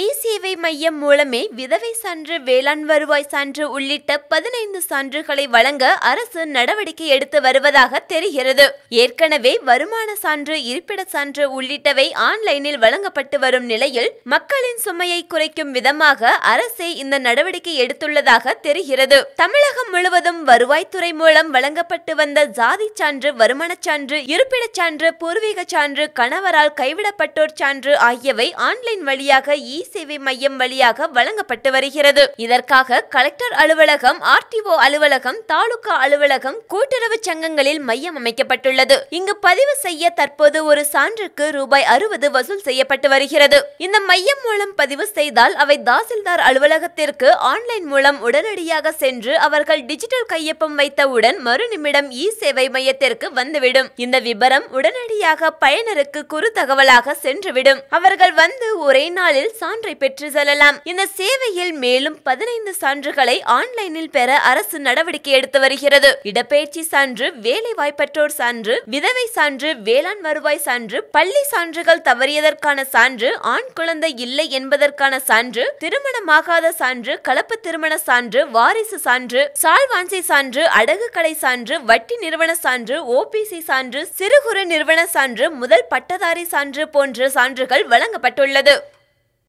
இ சேவை மையம் மூலமே விதவை சான்று வேளாண் வருவாய் சான்று உள்ளிட்ட பதினைந்து சான்றுகளை வழங்க அரசு நடவடிக்கை எடுத்து வருவதாக தெரிகிறது ஏற்கனவே வருமான சான்று இருப்பிட சான்று உள்ளிட்டவை ஆன்லைனில் வழங்கப்பட்டு வரும் நிலையில் மக்களின் சுமையை குறைக்கும் விதமாக அரசே இந்த நடவடிக்கை எடுத்துள்ளதாக தெரிகிறது தமிழகம் முழுவதும் வருவாய்த்துறை மூலம் வழங்கப்பட்டு வந்த ஜாதி சான்று வருமான சான்று இருப்பிடச் சான்று பூர்வீக சான்று கணவரால் கைவிடப்பட்டோர் சான்று ஆகியவை ஆன்லைன் வழியாக இ சேவை மையம் வழியாக வழங்கப்பட்டு வருகிறது இதற்காக கலெக்டர் அலுவலகம் ஆர்டிஓ அலுவலகம் தாலுகா அலுவலகம் கூட்டுறவு சங்கங்களில் மையம் அமைக்கப்பட்டுள்ளது இங்கு பதிவு செய்ய தற்போது ஒரு சான்றுக்கு ரூபாய் அறுபது வசூல் செய்யப்பட்டு வருகிறது இந்த மையம் மூலம் பதிவு செய்தால் அவை தாசில்தார் அலுவலகத்திற்கு ஆன்லைன் மூலம் உடனடியாக சென்று அவர்கள் டிஜிட்டல் கையொப்பம் வைத்தவுடன் மறு நிமிடம் இ சேவை மையத்திற்கு வந்துவிடும் இந்த விபரம் உடனடியாக பயனருக்கு குறு தகவலாக சென்றுவிடும் அவர்கள் வந்து ஒரே நாளில் சான்றை பெற்று செல்லலாம் இந்த சேவையில் மேலும் பதினைந்து சான்றுகளை ஆன்லைனில் பெற அரசு நடவடிக்கை எடுத்து வருகிறது இடப்பெயர்ச்சி சான்று வேலை வாய்ப்பற்றோர் சான்று விதவை சான்று வேளாண் வருவாய் சான்று பள்ளி சான்றுகள் தவறியதற்கான சான்று ஆண் குழந்தை இல்லை என்பதற்கான சான்று திருமணமாகாத சான்று கலப்பு திருமண சான்று வாரிசு சான்று சால்வான்சி சான்று அடகு கடை சான்று வட்டி நிறுவன சான்று ஓபிசி சான்று சிறு குறு நிறுவன சான்று முதல் பட்டதாரி சான்று போன்ற சான்றுகள் வழங்கப்பட்டுள்ளது